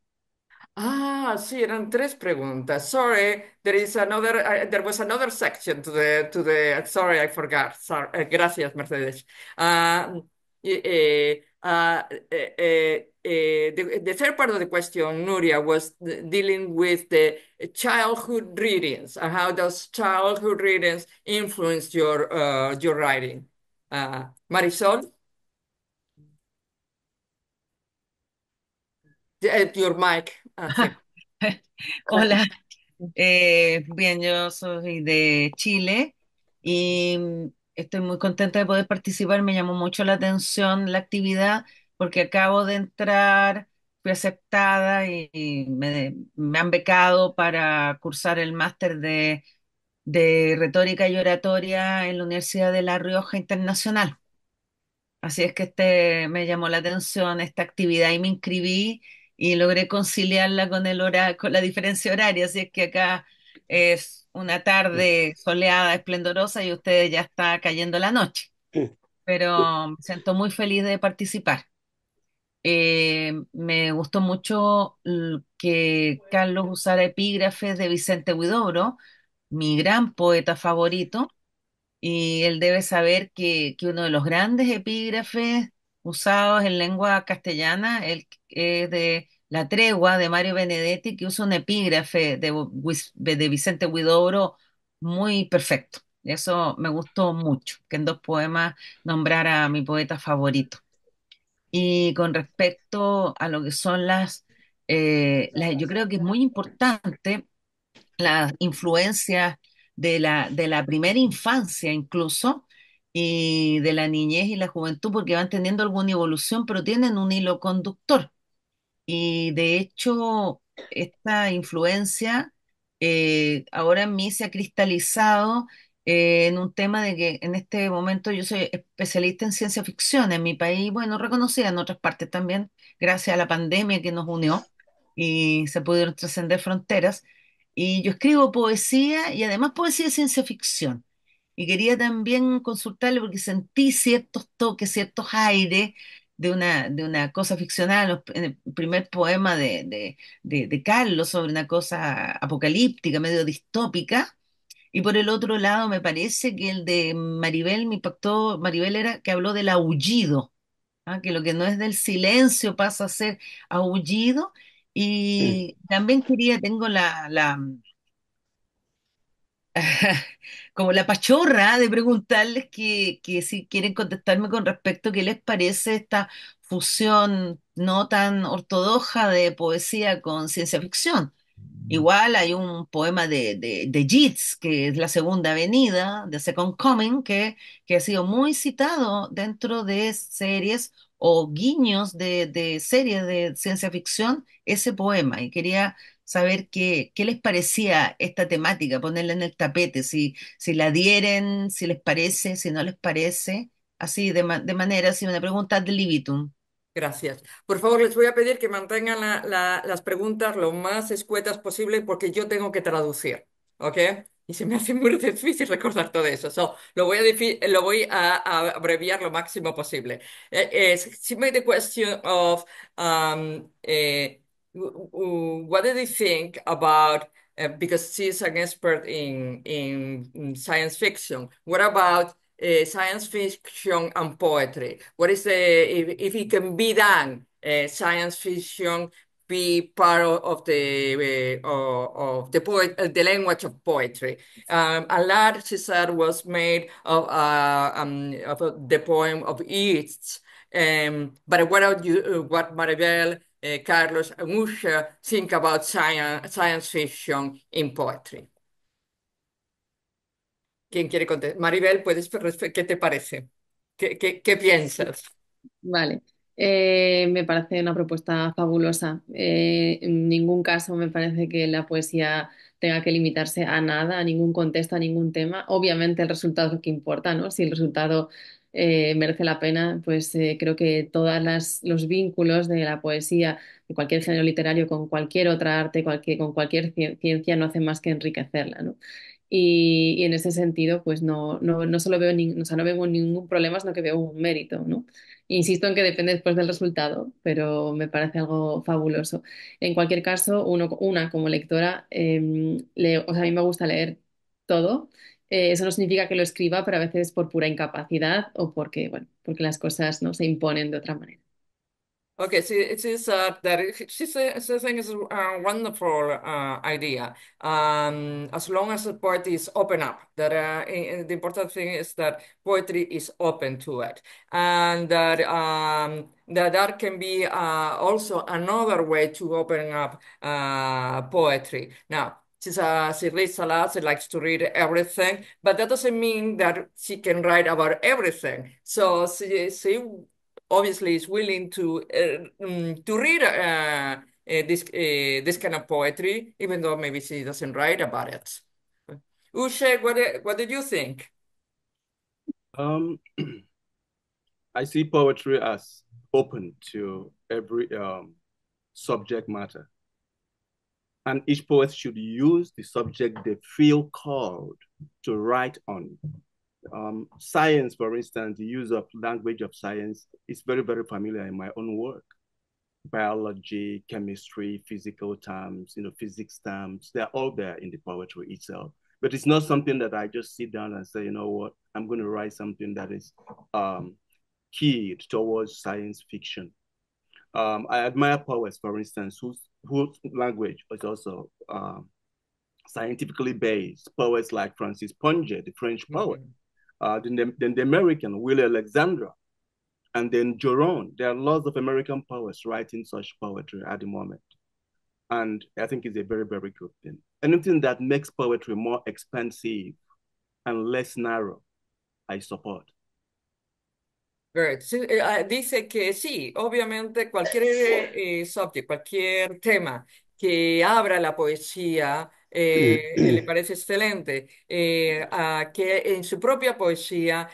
Ah, sí, eran tres preguntas. Sorry, there is another, eh, there was another section to the, sorry, I forgot. gracias, Mercedes. Ah, Uh, the, the, third part of the question, Nuria, was dealing with the childhood readings and how does childhood readings influence your uh, your writing? Uh, Marisol? your mic. Hola. Eh, bien, yo soy de Chile y Estoy muy contenta de poder participar. Me llamó mucho la atención la actividad porque acabo de entrar, fui aceptada y, me, me, han becado para cursar el máster de, de retórica y oratoria en la Universidad de La Rioja Internacional. Así es que este, me llamó la atención esta actividad y me inscribí y logré conciliarla con, el con la diferencia horaria. Así es que acá es una tarde soleada, esplendorosa y ustedes ya está cayendo la noche. Pero me siento muy feliz de participar. Eh, me gustó mucho que Carlos usara epígrafes de Vicente Huidobro, mi gran poeta favorito, y él debe saber que, que uno de los grandes epígrafes usados en lengua castellana es de la tregua de Mario Benedetti, que usa un epígrafe de, Vicente Huidobro muy perfecto. Eso me gustó mucho, que en dos poemas nombrara a mi poeta favorito. Y con respecto a lo que son eh, las, yo creo que es muy importante las influencias de la, de la primera infancia incluso, y de la niñez y la juventud, porque van teniendo alguna evolución, pero tienen un hilo conductor. Y de hecho, esta influencia eh, ahora en mí se ha cristalizado eh, en un tema de que en este momento yo soy especialista en ciencia ficción en mi país, bueno, reconocida en otras partes también, gracias a la pandemia que nos unió y se pudieron trascender fronteras. Y yo escribo poesía y además poesía de ciencia ficción. Y quería también consultarle porque sentí ciertos toques, ciertos aires de una, cosa ficcional, en el primer poema de, Carlos sobre una cosa apocalíptica, medio distópica. Y por el otro lado, me parece que el de Maribel me impactó, Maribel era que habló del aullido, ¿ah? que lo que no es del silencio pasa a ser aullido. Y también quería, tengo la como la pachorra de preguntarles que, si quieren contestarme con respecto a qué les parece esta fusión no tan ortodoxa de poesía con ciencia ficción. Mm. Igual hay un poema de, de, que es la segunda avenida, de Second Coming, que, que ha sido muy citado dentro de series o guiños de, de series de ciencia ficción, ese poema. Y quería saber qué, qué les parecía esta temática, ponerla en el tapete, si, si la dieren, si les parece, si no les parece, así de, de manera, si una pregunta ad libitum. Gracias. Por favor, les voy a pedir que mantengan las preguntas lo más escuetas posible porque yo tengo que traducir, ¿ok? Y se me hace muy difícil recordar todo eso. lo voy, a, lo voy a, abreviar lo máximo posible. Eh, eh, si me she made the question of um, eh, what do they think about uh, because she's an expert in in science fiction what about uh, science fiction and poetry what is the if, if it can be done uh, science fiction be part of, of the of, the poet the language of poetry um, a lot she said was made of uh, um, of uh, the poem of East. um, but what about you what Maribel Eh, Carlos Musher think about science, science fiction in poetry. ¿Quién quiere contestar? Maribel, ¿qué te parece? ¿Qué, piensas? Vale. Eh, me parece una propuesta fabulosa. Eh, en ningún caso me parece que la poesía tenga que limitarse a nada, a ningún contexto, a ningún tema. Obviamente el resultado es lo que importa, ¿no? Si el resultado eh, merece la pena, pues eh, creo que todos los vínculos de la poesía, de cualquier género literario, con cualquier otra arte, con cualquier ciencia, no hacen más que enriquecerla, ¿no? Y, en ese sentido, pues no, no, no solo veo, o no veo ningún problema, sino que veo un mérito, ¿no? Insisto en que depende después del resultado, pero me parece algo fabuloso. En cualquier caso, uno, una como lectora, em, o sea, a mí me gusta leer todo eh, eso no significa que lo escriba, pero a veces por pura incapacidad o porque, bueno, porque las cosas no se imponen de otra manera. Okay, so she's uh, that she's says she's saying it's a wonderful uh, idea. Um, as long as the poetry is open up, that uh, the important thing is that poetry is open to it, and that um, that that can be uh, also another way to open up uh, poetry. Now, She's a, she reads a lot. She likes to read everything, but that doesn't mean that she can write about everything. So she, she obviously is willing to uh, mm, to read uh, uh this uh, this kind of poetry, even though maybe she doesn't write about it. Ushe, what what did you think? Um, I see poetry as open to every um, subject matter and each poet should use the subject they feel called to write on. Um, science, for instance, the use of language of science is very, very familiar in my own work. Biology, chemistry, physical terms, you know, physics terms, they're all there in the poetry itself. But it's not something that I just sit down and say, you know what, I'm going to write something that is um, keyed towards science fiction. Um, I admire poets, for instance, whose whose language is also um, scientifically based. Poets like Francis Ponge, the French mm-hmm. poet, mm-hmm. uh, then, the, then the American Willie Alexandra, and then Jerome. There are lots of American poets writing such poetry at the moment. And I think it's a very, very good thing. Anything that makes poetry more expansive and less narrow, I support. Eh, ah, dice que sí, obviamente cualquier eh, cualquier tema que abra la poesía eh, le parece excelente, que en su propia poesía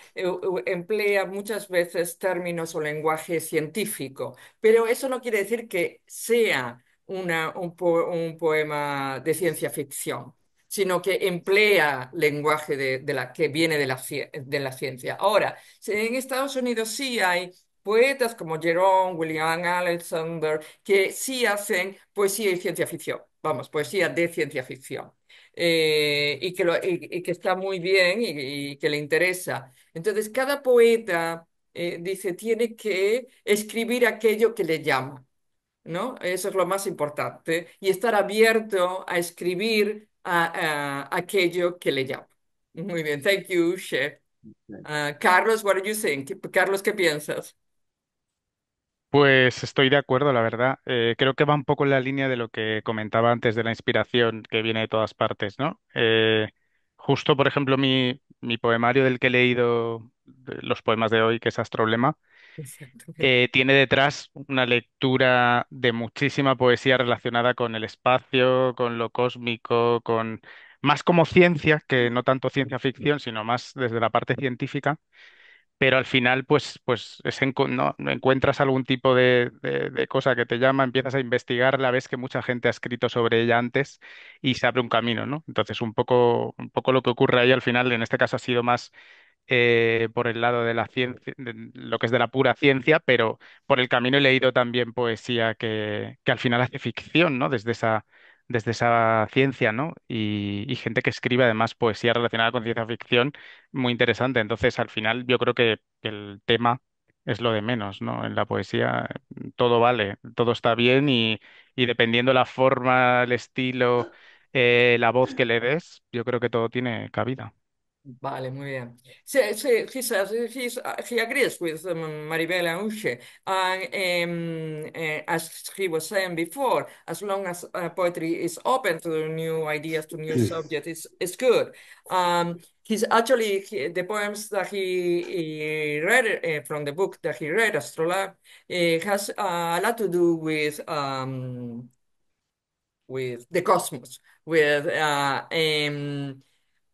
emplea muchas veces términos o lenguaje científico, pero eso no quiere decir que sea un poema de ciencia ficción sino que emplea lenguaje de, la, que viene de la, ciencia. Ahora, en Estados Unidos sí hay poetas como Jerome, William Alexander, que sí hacen poesía y ciencia ficción, vamos, poesía de ciencia ficción, eh, y, que está muy bien y, que le interesa. Entonces, cada poeta, eh, dice, tiene que escribir aquello que le llama, ¿no? Eso es lo más importante, y estar abierto a escribir a, aquello que le llamo Muy bien, thank you, chef. Ah, Carlos, what do you think? Carlos, ¿qué piensas? Pues estoy de acuerdo, la verdad. Eh, creo que va un poco en la línea de lo que comentaba antes de la inspiración que viene de todas partes, ¿no? Eh, justo, por ejemplo, mi, mi poemario del que he leído los poemas de hoy, que es Astroblema Eh, tiene detrás una lectura de muchísima poesía relacionada con el espacio, con lo cósmico, con más como ciencia, que no tanto ciencia ficción, sino más desde la parte científica pero al final pues, pues es ¿no? encuentras algún tipo de, de- cosa que te llama, empiezas a investigar, la ves que mucha gente ha escrito sobre ella antes y se abre un camino, ¿no? Entonces un poco, un poco lo que ocurre ahí al final, en este caso ha sido más eh, por el lado de la ciencia, lo que es de la pura ciencia, pero por el camino he leído también poesía que, al final hace ficción, ¿no? Desde esa, desde esa ciencia, ¿no? Y, gente que escribe además poesía relacionada con ciencia ficción, muy interesante. Entonces, al final, yo creo que el tema es lo de menos, ¿no? En la poesía todo vale, todo está bien y, y dependiendo la forma, el estilo, eh, la voz que le des, yo creo que todo tiene cabida. Vale, muy bien. Sí, sí, he ah, agrees with um, Maribel And um, uh, as he was saying before, as long as uh, poetry is open to new ideas, to new hmm. subjects, it's, it's good. Um, he's actually, he, the poems that he, he read eh, from the book that he read, Astrola, eh, has uh, a lot to do with um, with the cosmos, with uh,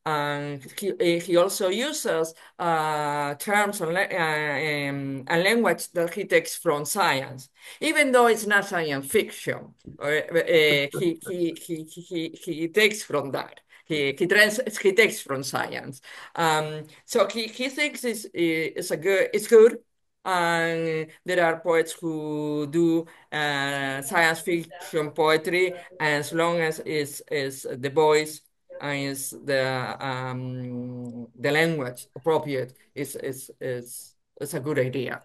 and he, eh, he also uses uh, terms and, um, and, language that he takes from science, even though it's not science fiction. Uh, uh, he, he, he, he, he takes from that. He, he, trans, he takes from science. Um, so he, he thinks it's, it's, a good, it's good. And there are poets who do uh, science fiction poetry, as long as it's, it's the voice is the um, the language appropriate is is is is a good idea.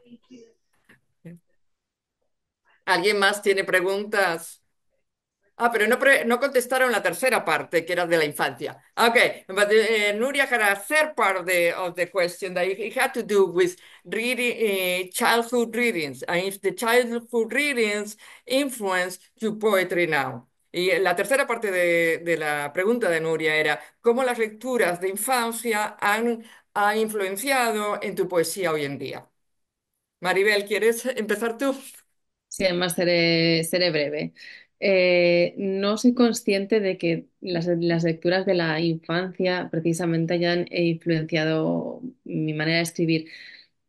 ¿Alguien más tiene preguntas? Ah, pero no, pre no contestaron la tercera parte, que era de la infancia. Okay, but uh, Nuria had a third part of the, of the question that it had to do with reading, uh, childhood readings, and if the childhood readings influence your poetry now. Y la tercera parte de, la pregunta de Nuria era, ¿cómo las lecturas de infancia han ha influenciado en tu poesía hoy en día? Maribel, ¿quieres empezar tú? Sí, además seré, breve. Eh, no soy consciente de que las, lecturas de la infancia precisamente hayan influenciado mi manera de escribir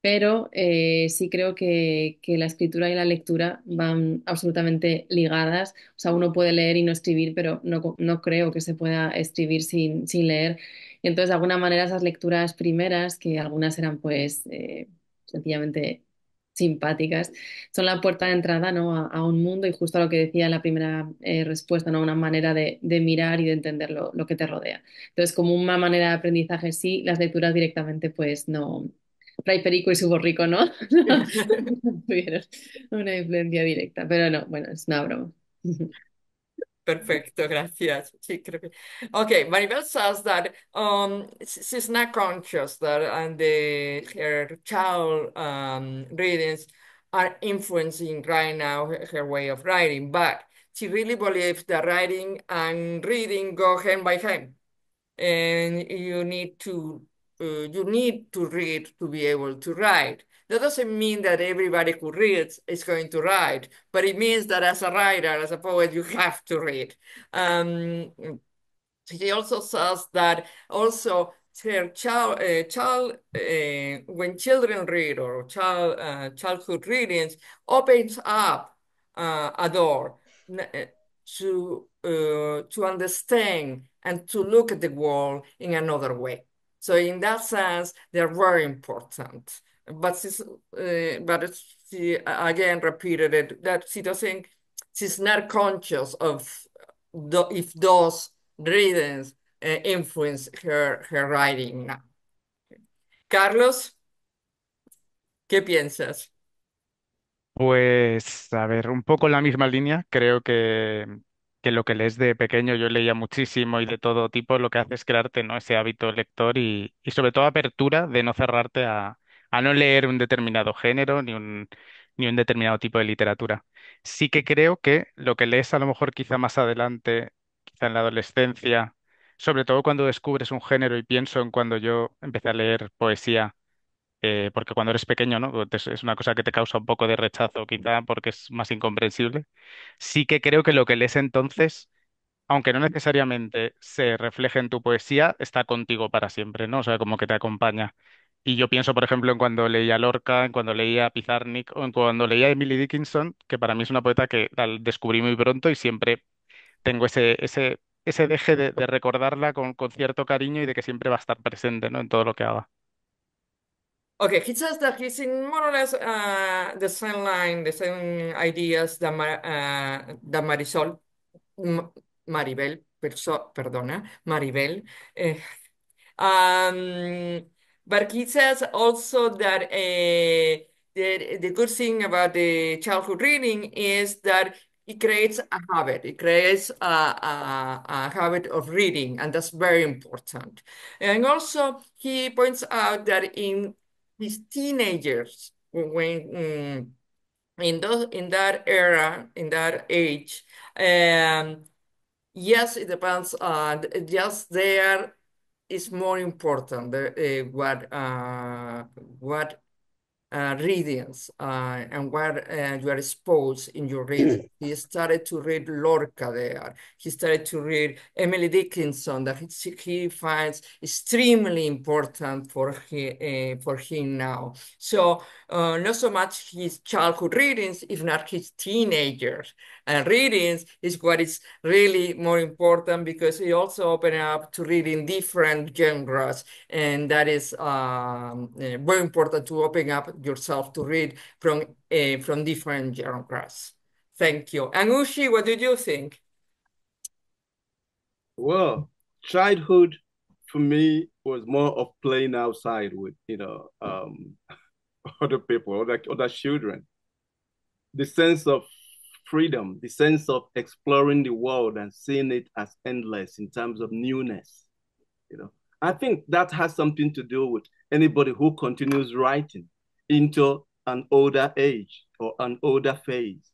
pero eh, sí creo que, que la escritura y la lectura van absolutamente ligadas. O sea, uno puede leer y no escribir, pero no, no creo que se pueda escribir sin, sin leer. Y entonces, de alguna manera, esas lecturas primeras, que algunas eran pues eh, sencillamente simpáticas, son la puerta de entrada, ¿no? a, un mundo y justo a lo que decía en la primera eh, respuesta, ¿no? Una manera de, de mirar y de entender lo, lo que te rodea. Entonces, como una manera de aprendizaje, sí, las lecturas directamente pues no Ray Perico y su borrico, ¿no? no tuvieron una influencia directa, pero no, bueno, es una broma. Perfecto, gracias. Sí, creo que. Okay, Maribel says that um, she's not conscious that and the, her child um, readings are influencing right now her, her, way of writing, but she really believes that writing and reading go hand by hand, and you need to uh, you need to read to be able to write. That doesn't mean that everybody who reads is going to write, but it means that as a writer, as a poet, you have to read. Um, she also says that also child, uh, child uh, when children read or child uh, childhood readings opens up uh, a door uh, to uh, to understand and to look at the world in another way. So in that sense, they're very important. But uh, but she again repeated it that she doesn't she's not conscious of the, if those readings uh, eh, influence her her writing now. Carlos, ¿qué piensas? Pues, a ver, un poco en la misma línea. Creo que que lo que lees de pequeño, yo leía muchísimo y de todo tipo, lo que hace es crearte, ¿no? ese hábito lector y, y sobre todo apertura de no cerrarte a, a no leer un determinado género ni un, ni un determinado tipo de literatura. Sí que creo que lo que lees a lo mejor quizá más adelante, quizá en la adolescencia, sobre todo cuando descubres un género y pienso en cuando yo empecé a leer poesía eh, porque cuando eres pequeño, ¿no? Es una cosa que te causa un poco de rechazo, quizá porque es más incomprensible. Sí que creo que lo que lees entonces, aunque no necesariamente se refleje en tu poesía, está contigo para siempre, ¿no? O sea, como que te acompaña. Y yo pienso, por ejemplo, en cuando leía Lorca, en cuando leía Pizarnik, o en cuando leía Emily Dickinson, que para mí es una poeta que descubrí muy pronto y siempre tengo ese, ese, ese deje de, recordarla con, con cierto cariño y de que siempre va a estar presente, ¿no? En todo lo que haga. Okay, he says that he's in more or less uh, the same line, the same ideas that, Mar uh, that Marisol, M Maribel, perso perdona, Maribel. Eh, um, but he says also that uh, the, the good thing about the childhood reading is that it creates a habit. It creates a, a, a, habit of reading, and that's very important. And also, he points out that in these teenagers when um, mm, in those in that era in that age um, yes it depends on just there is more important the, uh, what uh, what uh, readings uh, and what uh, you are exposed in your reading. he started to read Lorca there. He started to read Emily Dickinson that he, he finds extremely important for, he, uh, for him now. So uh, not so much his childhood readings, if not his teenager and uh, readings is what is really more important because he also opened up to reading different genres and that is um, very important to open up yourself to read from uh, from different genres. Thank you. And Ushi, what did you think? Well, childhood for me was more of playing outside with you know um, other people, other other children. The sense of freedom, the sense of exploring the world and seeing it as endless in terms of newness, you know. I think that has something to do with anybody who continues writing into an older age or an older phase.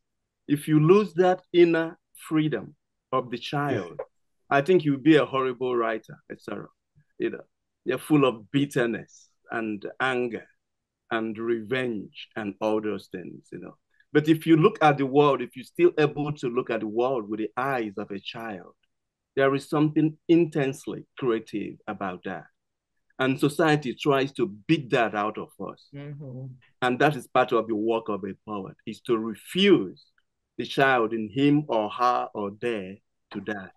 If you lose that inner freedom of the child, yeah. I think you'll be a horrible writer, etc. You know, you're full of bitterness and anger and revenge and all those things, you know. But if you look at the world, if you're still able to look at the world with the eyes of a child, there is something intensely creative about that. And society tries to beat that out of us. Mm-hmm. And that is part of the work of a poet, is to refuse the child in him or her or there to die.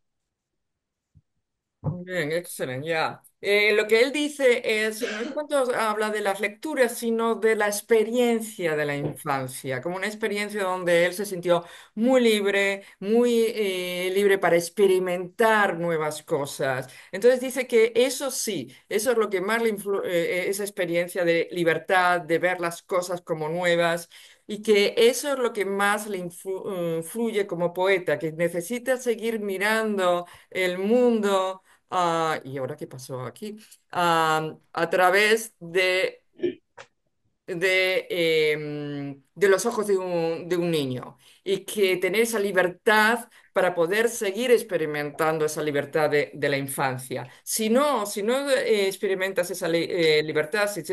Bien, excelente, ya. Eh, lo que él dice es, no es cuando habla de las lecturas, sino de la experiencia de la infancia, como una experiencia donde él se sintió muy libre, muy eh, libre para experimentar nuevas cosas. Entonces dice que eso sí, eso es lo que más le influye, eh, esa experiencia de libertad, de ver las cosas como nuevas, y que eso es lo que más le influye como poeta, que necesita seguir mirando el mundo Ah, ¿y ahora qué pasó aquí? Ah, a través de, em, de, los ojos de un, de un niño y que tener esa libertad para poder seguir experimentando esa libertad de, la infancia. Si no, si no eh, experimentas esa eh, libertad, si,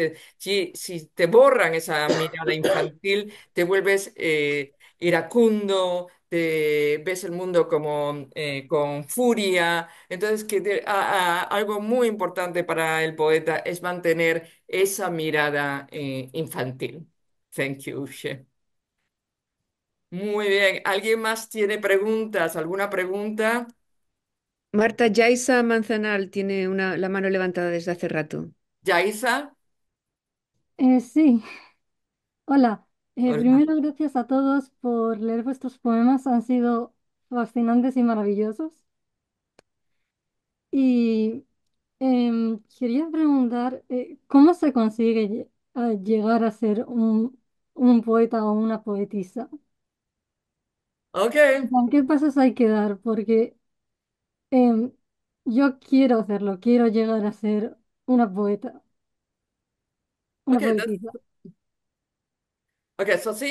si, te borran esa mirada infantil, te vuelves... Eh, iracundo, te ves el mundo como eh, con furia. Entonces, que algo muy importante para el poeta es mantener esa mirada eh, infantil. Thank you, Muy bien. ¿Alguien más tiene preguntas? ¿Alguna pregunta? Marta Yaiza Manzanal tiene la mano levantada desde hace rato. Yaiza. Eh, sí, hola. Eh, primero, gracias a todos por leer vuestros poemas, han sido fascinantes y maravillosos. Y em, quería preguntar, eh, ¿cómo se consigue llegar a ser un, poeta o una poetisa? Ok, ¿Con ¿Qué pasos hay que dar? Porque em, yo quiero hacerlo, quiero llegar a ser una poeta, una poetisa. Okay, so she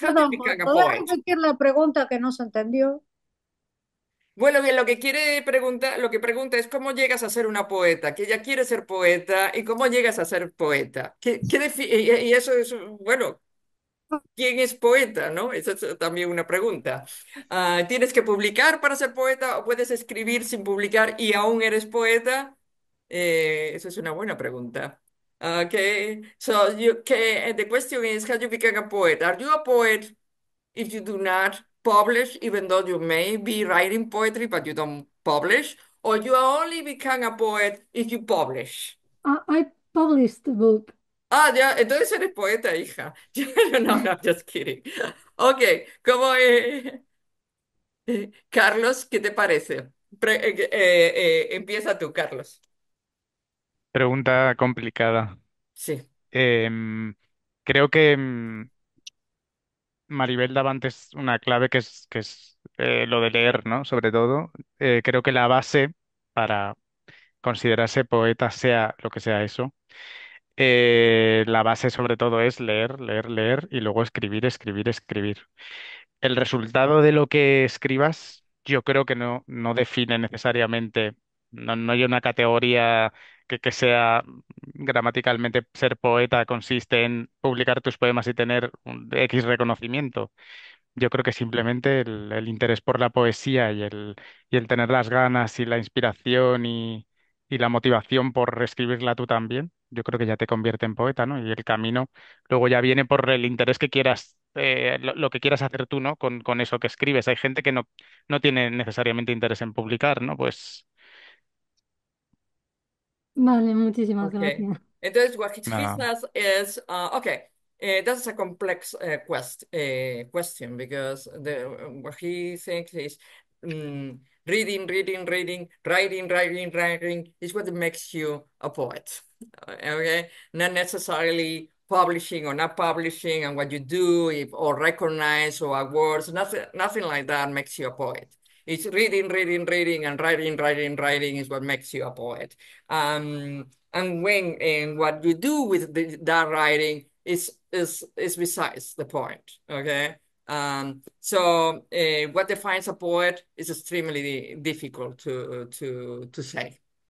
pues, pues. repetir la pregunta que no se entendió? Bueno, bien, lo que quiere preguntar, lo que pregunta es cómo llegas a ser una poeta, que ella quiere ser poeta y cómo llegas a ser poeta. ¿Qué, y, eso es, bueno, ¿quién es poeta? ¿No? Esa es también una pregunta. Ah, ¿tienes que publicar para ser poeta o puedes escribir sin publicar y aún eres poeta? Eh, esa es una buena pregunta. Okay, so you can, and eh, the question is how you become a poet. Are you a poet if you do not publish, even though you may be writing poetry, but you don't publish, or you only become a poet if you publish? I, published the book. Ah, ya, entonces eres poeta, hija. no, no, just kidding. Ok, como es, Carlos, ¿qué te parece? Pre eh, eh, eh empieza tú, Carlos. Pregunta complicada. Sí. Em, creo que em, Maribel daba antes una clave que es, que es eh, lo de leer, ¿no? Sobre todo, eh, creo que la base para considerarse poeta, sea lo que sea eso, eh, la base sobre todo es leer, leer, leer y luego escribir, escribir, escribir. El resultado de lo que escribas, yo creo que no, no define necesariamente, no hay una categoría que, que sea gramaticalmente ser poeta consiste en publicar tus poemas y tener un X reconocimiento. Yo creo que simplemente el, interés por la poesía y el, y el tener las ganas y la inspiración y, y la motivación por reescribirla tú también, yo creo que ya te convierte en poeta, ¿no? Y el camino luego ya viene por el interés que quieras, eh, lo, lo que quieras hacer tú, ¿no? Con, con eso que escribes. Hay gente que no, no tiene necesariamente interés en publicar, ¿no? Pues Vale, muchísimas Ok. gracias. Entonces, what he Nada. is, uh, okay, uh, eh, that's a complex uh, quest, uh, question because the, what he thinks is mm, reading, reading, reading, writing, writing, writing is what makes you a poet. Uh, okay, not necessarily publishing or not publishing and what you do if, or recognize or awards, nothing, nothing like that makes you a poet. It's reading, reading, reading, and writing, writing, writing is what makes you a poet. Um, and when and what you do with the, that writing is is is besides the point. Okay. Um, so uh, what defines a poet is extremely difficult to to to say.